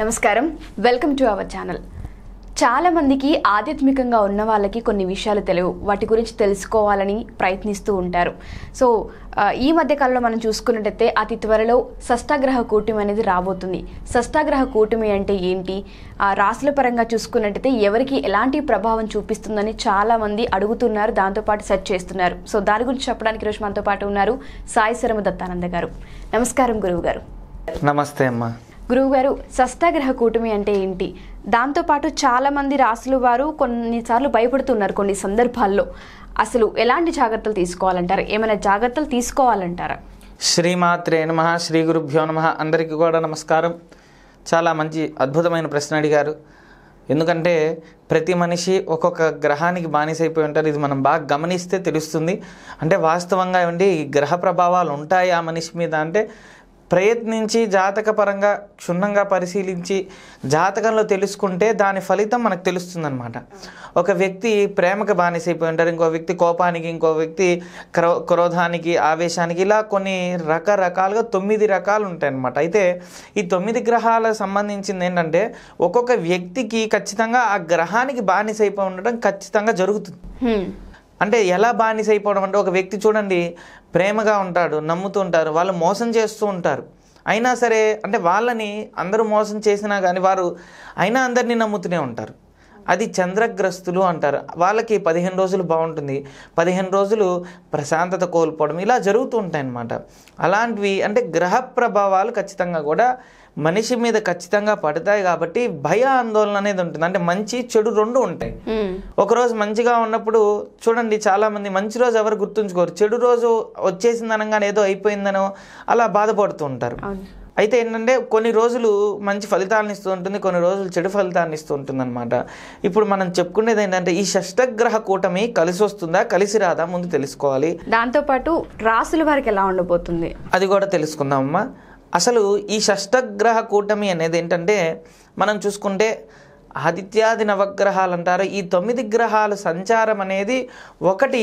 నమస్కారం welcome to our channel చాలామందికి ఆధ్యాత్మికంగా ఉన్న వాళ్ళకి కొన్ని విషయాలు తెలియవు వాటి గురించి తెలుసుకోవాలని ప్రయత్నిస్తూ ఉంటారు సో ఈ మధ్యకాలంలో మనం చూసుకున్నట్టయితే అతి త్వరలో షష్టాగ్రహ కూటమి అనేది రాబోతుంది షష్టాగ్రహ కూటమి అంటే ఏంటి రాసుల పరంగా చూసుకున్నట్టయితే ఎవరికి ఎలాంటి ప్రభావం చూపిస్తుందని చాలామంది అడుగుతున్నారు దాంతోపాటు సెర్చ్ చేస్తున్నారు సో దాని గురించి చెప్పడానికి ఈరోజు మనతో పాటు ఉన్నారు సాయి శరమ దత్తానంద గారు నమస్కారం గురువు గారు నమస్తే అమ్మా గురువుగారు సస్తాగ్రహ కూటమి అంటే ఏంటి దాంతోపాటు చాలామంది రాసులు వారు కొన్నిసార్లు భయపడుతున్నారు కొన్ని సందర్భాల్లో అసలు ఎలాంటి జాగ్రత్తలు తీసుకోవాలంటారు ఏమైనా జాగ్రత్తలు తీసుకోవాలంటారా శ్రీమాత్రే నమ శ్రీ గురుభ్యో నమ అందరికీ కూడా నమస్కారం చాలా మంచి అద్భుతమైన ప్రశ్న అడిగారు ఎందుకంటే ప్రతి మనిషి ఒక్కొక్క గ్రహానికి బానిసైపోయి ఉంటారు ఇది మనం బాగా గమనిస్తే తెలుస్తుంది అంటే వాస్తవంగా ఏమండి గ్రహ ప్రభావాలు ఉంటాయి ఆ మనిషి మీద అంటే ప్రయత్నించి జాతకపరంగా క్షుణ్ణంగా పరిశీలించి జాతకంలో తెలుసుకుంటే దాని ఫలితం మనకు తెలుస్తుందనమాట ఒక వ్యక్తి ప్రేమకు బానిసైపోయి ఉంటారు ఇంకో వ్యక్తి కోపానికి ఇంకో వ్యక్తి క్రో క్రోధానికి ఆవేశానికి ఇలా కొన్ని రకరకాలుగా తొమ్మిది రకాలు ఉంటాయన్నమాట అయితే ఈ తొమ్మిది గ్రహాల సంబంధించింది ఏంటంటే ఒక్కొక్క వ్యక్తికి ఖచ్చితంగా ఆ గ్రహానికి బానిసైపోయి ఉండటం ఖచ్చితంగా జరుగుతుంది అంటే ఎలా బానిస అయిపోవడం అంటే ఒక వ్యక్తి చూడండి ప్రేమగా ఉంటాడు నమ్ముతూ ఉంటారు వాళ్ళు మోసం చేస్తూ ఉంటారు అయినా సరే అంటే వాళ్ళని అందరూ మోసం చేసినా కానీ వారు అయినా అందరినీ నమ్ముతూనే ఉంటారు అది చంద్రగ్రస్తులు అంటారు వాళ్ళకి పదిహేను రోజులు బాగుంటుంది పదిహేను రోజులు ప్రశాంతత కోల్పోవడం ఇలా జరుగుతూ ఉంటాయి అన్నమాట అలాంటివి అంటే గ్రహ ప్రభావాలు ఖచ్చితంగా కూడా మనిషి మీద ఖచ్చితంగా పడతాయి కాబట్టి భయ ఆందోళన అనేది ఉంటుంది అంటే మంచి చెడు రెండు ఉంటాయి ఒకరోజు మంచిగా ఉన్నప్పుడు చూడండి చాలా మంది మంచి రోజు ఎవరు గుర్తుంచుకోరు చెడు రోజు వచ్చేసింది అనగానే ఏదో అయిపోయిందనో అలా బాధపడుతూ ఉంటారు అయితే ఏంటంటే కొన్ని రోజులు మంచి ఫలితాలను ఇస్తూ ఉంటుంది కొన్ని రోజులు చెడు ఫలితాలను ఇస్తూ ఉంటుంది అనమాట ఇప్పుడు మనం చెప్పుకునేది ఏంటంటే ఈ షష్టగ్రహ కూటమి కలిసి వస్తుందా కలిసి రాదా ముందు తెలుసుకోవాలి దాంతోపాటు రాసుల వారికి ఎలా ఉండబోతుంది అది కూడా తెలుసుకుందాం అమ్మా అసలు ఈ షష్టగ్రహ కూటమి అనేది ఏంటంటే మనం చూసుకుంటే ఆదిత్యాది నవగ్రహాలు అంటారు ఈ తొమ్మిది గ్రహాలు సంచారం అనేది ఒకటి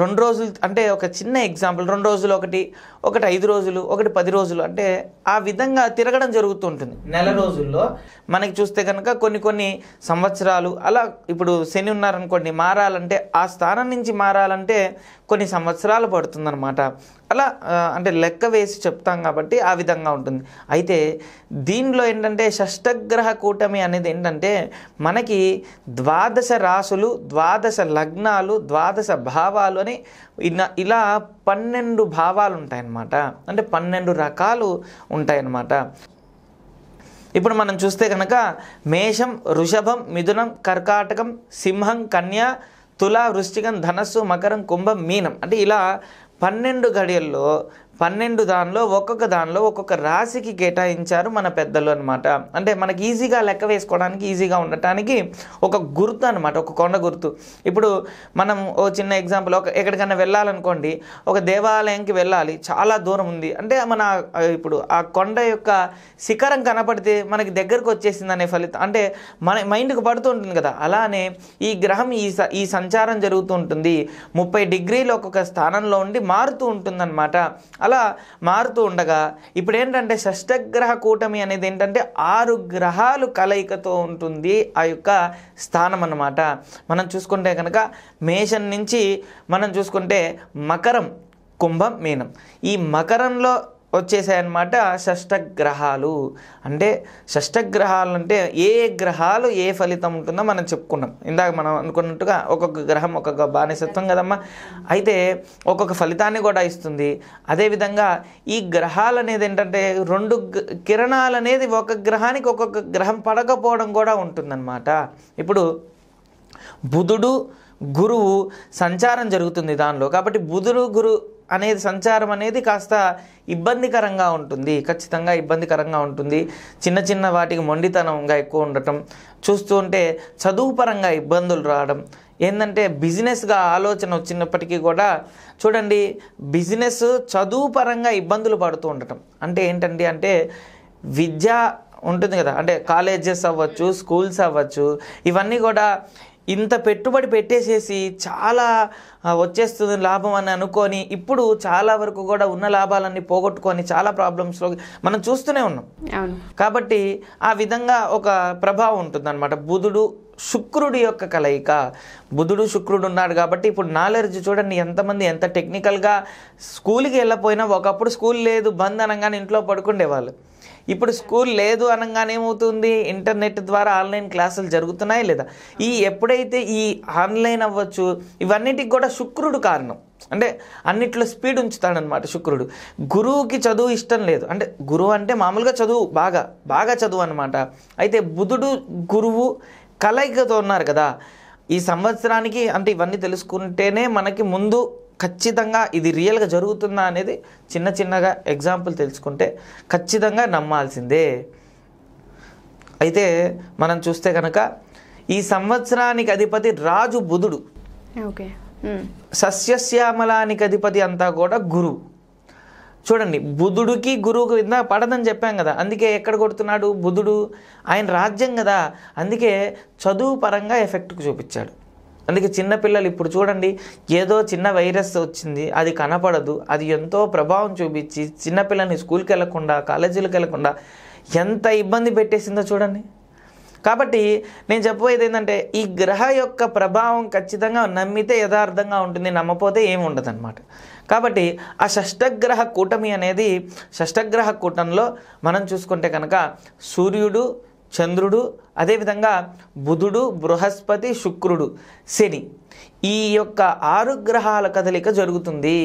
రెండు రోజులు అంటే ఒక చిన్న ఎగ్జాంపుల్ రెండు రోజులు ఒకటి ఒకటి ఐదు రోజులు ఒకటి పది రోజులు అంటే ఆ విధంగా తిరగడం జరుగుతుంటుంది నెల రోజుల్లో మనకి చూస్తే కనుక కొన్ని కొన్ని సంవత్సరాలు అలా ఇప్పుడు శని ఉన్నారనుకోండి మారాలంటే ఆ స్థానం నుంచి మారాలంటే కొన్ని సంవత్సరాలు పడుతుందన్నమాట అలా అంటే లెక్క వేసి చెప్తాం కాబట్టి ఆ విధంగా ఉంటుంది అయితే దీనిలో ఏంటంటే షష్టగ్రహ కూటమి అనేది ఏంటంటే మనకి ద్వాదశ రాసులు ద్వాదశ లగ్నాలు ద్వాదశ భావాలు అని ఇలా పన్నెండు భావాలు ఉంటాయి ఉంటాయన్నమాట అంటే పన్నెండు రకాలు ఉంటాయన్నమాట ఇప్పుడు మనం చూస్తే కనుక మేషం వృషభం మిథునం కర్కాటకం సింహం కన్య తుల వృష్టికం ధనస్సు మకరం కుంభం మీనం అంటే ఇలా పన్నెండు గడియల్లో పన్నెండు దానిలో ఒక్కొక్క దానిలో ఒక్కొక్క రాశికి కేటాయించారు మన పెద్దలు అనమాట అంటే మనకి ఈజీగా లెక్క వేసుకోవడానికి ఈజీగా ఉండటానికి ఒక గుర్తు అనమాట ఒక కొండ గుర్తు ఇప్పుడు మనం ఓ చిన్న ఎగ్జాంపుల్ ఒక ఎక్కడికైనా వెళ్ళాలనుకోండి ఒక దేవాలయంకి వెళ్ళాలి చాలా దూరం ఉంది అంటే మన ఇప్పుడు ఆ కొండ యొక్క శిఖరం కనపడితే మనకి దగ్గరకు వచ్చేసింది అనే ఫలితం అంటే మన మైండ్కి పడుతూ ఉంటుంది కదా అలానే ఈ గ్రహం ఈ ఈ సంచారం జరుగుతూ ఉంటుంది ముప్పై డిగ్రీలు ఒక్కొక్క స్థానంలో ఉండి మారుతూ ఉంటుందన్నమాట అలా మారుతూ ఉండగా ఇప్పుడు ఏంటంటే షష్టగ్రహ కూటమి అనేది ఏంటంటే ఆరు గ్రహాలు కలయికతో ఉంటుంది ఆ యొక్క స్థానం అన్నమాట మనం చూసుకుంటే కనుక మేషం నుంచి మనం చూసుకుంటే మకరం కుంభం మీనం ఈ మకరంలో వచ్చేసాయన్నమాట షష్టగ్రహాలు అంటే షష్టగ్రహాలు అంటే ఏ గ్రహాలు ఏ ఫలితం ఉంటుందో మనం చెప్పుకున్నాం ఇందాక మనం అనుకున్నట్టుగా ఒక్కొక్క గ్రహం ఒక్కొక్క బానిసత్వం కదమ్మా అయితే ఒక్కొక్క ఫలితాన్ని కూడా ఇస్తుంది అదేవిధంగా ఈ గ్రహాలు అనేది ఏంటంటే రెండు కిరణాలు అనేది ఒక గ్రహానికి ఒక్కొక్క గ్రహం పడకపోవడం కూడా ఉంటుందన్నమాట ఇప్పుడు బుధుడు గురువు సంచారం జరుగుతుంది దానిలో కాబట్టి బుధుడు గురు అనేది సంచారం అనేది కాస్త ఇబ్బందికరంగా ఉంటుంది ఖచ్చితంగా ఇబ్బందికరంగా ఉంటుంది చిన్న చిన్న వాటికి మొండితనంగా ఎక్కువ ఉండటం చూస్తూ ఉంటే చదువు పరంగా ఇబ్బందులు రావడం ఏంటంటే బిజినెస్గా ఆలోచన వచ్చినప్పటికీ కూడా చూడండి బిజినెస్ చదువు పరంగా ఇబ్బందులు పడుతూ ఉండటం అంటే ఏంటండి అంటే విద్య ఉంటుంది కదా అంటే కాలేజెస్ అవ్వచ్చు స్కూల్స్ అవ్వచ్చు ఇవన్నీ కూడా ఇంత పెట్టుబడి పెట్టేసేసి చాలా వచ్చేస్తుంది లాభం అని అనుకొని ఇప్పుడు చాలా వరకు కూడా ఉన్న లాభాలన్నీ పోగొట్టుకొని చాలా ప్రాబ్లమ్స్లో మనం చూస్తూనే ఉన్నాం కాబట్టి ఆ విధంగా ఒక ప్రభావం అనమాట బుధుడు శుక్రుడి యొక్క కలయిక బుధుడు శుక్రుడు ఉన్నాడు కాబట్టి ఇప్పుడు నాలెడ్జ్ చూడండి ఎంతమంది ఎంత టెక్నికల్గా స్కూల్కి వెళ్ళపోయినా ఒకప్పుడు స్కూల్ లేదు బంద్ అనగానే ఇంట్లో పడుకుండేవాళ్ళు ఇప్పుడు స్కూల్ లేదు అనగానే ఏమవుతుంది ఇంటర్నెట్ ద్వారా ఆన్లైన్ క్లాసులు జరుగుతున్నాయి లేదా ఈ ఎప్పుడైతే ఈ ఆన్లైన్ అవ్వచ్చు ఇవన్నిటికి కూడా శుక్రుడు కారణం అంటే అన్నిట్లో స్పీడ్ ఉంచుతాడనమాట శుక్రుడు గురువుకి చదువు ఇష్టం లేదు అంటే గురువు అంటే మామూలుగా చదువు బాగా బాగా చదువు అనమాట అయితే బుధుడు గురువు కలయికతో ఉన్నారు కదా ఈ సంవత్సరానికి అంటే ఇవన్నీ తెలుసుకుంటేనే మనకి ముందు ఖచ్చితంగా ఇది రియల్గా జరుగుతుందా అనేది చిన్న చిన్నగా ఎగ్జాంపుల్ తెలుసుకుంటే ఖచ్చితంగా నమ్మాల్సిందే అయితే మనం చూస్తే కనుక ఈ సంవత్సరానికి అధిపతి రాజు బుధుడు ఓకే సస్యశ్యామలానికి అధిపతి అంతా కూడా గురువు చూడండి బుధుడికి గురువు కింద పడదని చెప్పాం కదా అందుకే ఎక్కడ కొడుతున్నాడు బుధుడు ఆయన రాజ్యం కదా అందుకే చదువు పరంగా ఎఫెక్ట్కు చూపించాడు అందుకే చిన్నపిల్లలు ఇప్పుడు చూడండి ఏదో చిన్న వైరస్ వచ్చింది అది కనపడదు అది ఎంతో ప్రభావం చూపించి చిన్నపిల్లల్ని స్కూల్కి వెళ్లకుండా కాలేజీలకు వెళ్లకుండా ఎంత ఇబ్బంది పెట్టేసిందో చూడండి కాబట్టి నేను చెప్పబోయేది ఏంటంటే ఈ గ్రహ యొక్క ప్రభావం ఖచ్చితంగా నమ్మితే యథార్థంగా ఉంటుంది నమ్మపోతే ఏమి ఉండదు అనమాట కాబట్టి ఆ షష్టగ్రహ కూటమి అనేది షష్టగ్రహ కూటంలో మనం చూసుకుంటే కనుక సూర్యుడు చంద్రుడు అదేవిధంగా బుధుడు బృహస్పతి శుక్రుడు శని ఈ యొక్క ఆరు గ్రహాల కదలిక జరుగుతుంది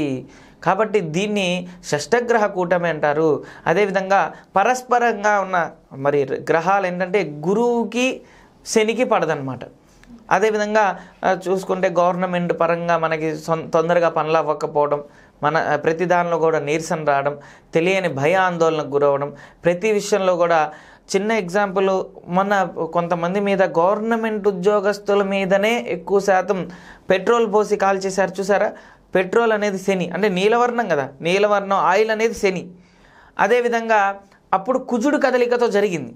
కాబట్టి దీన్ని షష్టగ్రహ కూటమి అంటారు అదేవిధంగా పరస్పరంగా ఉన్న మరి గ్రహాలు ఏంటంటే గురువుకి శనికి పడదనమాట అదేవిధంగా చూసుకుంటే గవర్నమెంట్ పరంగా మనకి తొందరగా పనులు అవ్వకపోవడం మన ప్రతి దానిలో కూడా నీరసన రావడం తెలియని భయాందోళనకు గురవడం ప్రతి విషయంలో కూడా చిన్న ఎగ్జాంపుల్ మొన్న కొంతమంది మీద గవర్నమెంట్ ఉద్యోగస్తుల మీదనే ఎక్కువ శాతం పెట్రోల్ పోసి కాల్ చేశారు చూసారా పెట్రోల్ అనేది శని అంటే నీలవర్ణం కదా నీలవర్ణం ఆయిల్ అనేది శని అదేవిధంగా అప్పుడు కుజుడు కదలికతో జరిగింది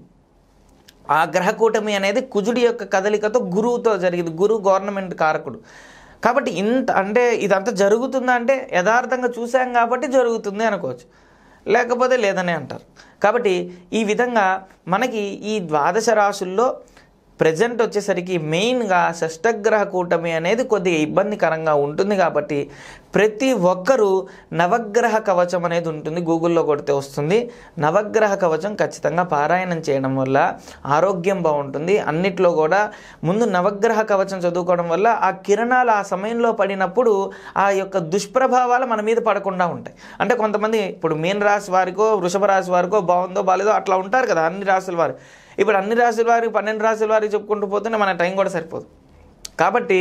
ఆ గ్రహకూటమి అనేది కుజుడి యొక్క కదలికతో గురువుతో జరిగింది గురువు గవర్నమెంట్ కారకుడు కాబట్టి ఇంత అంటే ఇదంతా జరుగుతుందా అంటే యథార్థంగా చూసాం కాబట్టి జరుగుతుంది అనుకోవచ్చు లేకపోతే లేదనే అంటారు కాబట్టి ఈ విధంగా మనకి ఈ ద్వాదశ రాశుల్లో ప్రజెంట్ వచ్చేసరికి మెయిన్గా షష్టగ్రహ కూటమి అనేది కొద్దిగా ఇబ్బందికరంగా ఉంటుంది కాబట్టి ప్రతి ఒక్కరూ నవగ్రహ కవచం అనేది ఉంటుంది గూగుల్లో కొడితే వస్తుంది నవగ్రహ కవచం ఖచ్చితంగా పారాయణం చేయడం వల్ల ఆరోగ్యం బాగుంటుంది అన్నిట్లో కూడా ముందు నవగ్రహ కవచం చదువుకోవడం వల్ల ఆ కిరణాలు ఆ సమయంలో పడినప్పుడు ఆ యొక్క దుష్ప్రభావాలు మన మీద పడకుండా ఉంటాయి అంటే కొంతమంది ఇప్పుడు మీన రాశి వారికో వృషభ రాశి వారికో బాగుందో బాలేదో అట్లా ఉంటారు కదా అన్ని రాశుల వారు ఇప్పుడు అన్ని రాశుల వారికి పన్నెండు రాశుల వారికి చెప్పుకుంటూ పోతేనే మన టైం కూడా సరిపోదు కాబట్టి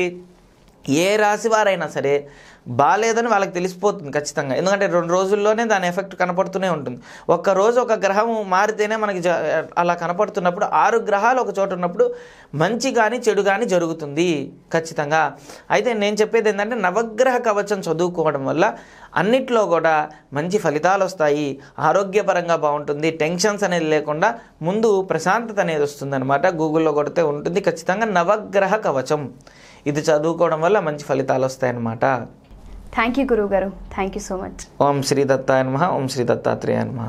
ఏ రాశి వారైనా సరే బాగాలేదని వాళ్ళకి తెలిసిపోతుంది ఖచ్చితంగా ఎందుకంటే రెండు రోజుల్లోనే దాని ఎఫెక్ట్ కనపడుతూనే ఉంటుంది ఒక్క రోజు ఒక గ్రహం మారితేనే మనకి అలా కనపడుతున్నప్పుడు ఆరు గ్రహాలు ఒక చోట ఉన్నప్పుడు మంచి కానీ చెడు కానీ జరుగుతుంది ఖచ్చితంగా అయితే నేను చెప్పేది ఏంటంటే నవగ్రహ కవచం చదువుకోవడం వల్ల అన్నిట్లో కూడా మంచి ఫలితాలు వస్తాయి ఆరోగ్యపరంగా బాగుంటుంది టెన్షన్స్ అనేది లేకుండా ముందు ప్రశాంతత అనేది అనమాట గూగుల్లో కొడితే ఉంటుంది ఖచ్చితంగా నవగ్రహ కవచం ఇది చదువుకోవడం వల్ల మంచి ఫలితాలు వస్తాయన్నమాట థ్యాంక్ యూ గురువు గారు థ్యాంక్ యూ సో మచ్ ఓం శ్రీ దత్తాయ నమ ఓం శ్రీ దత్తాత్రేయ నమ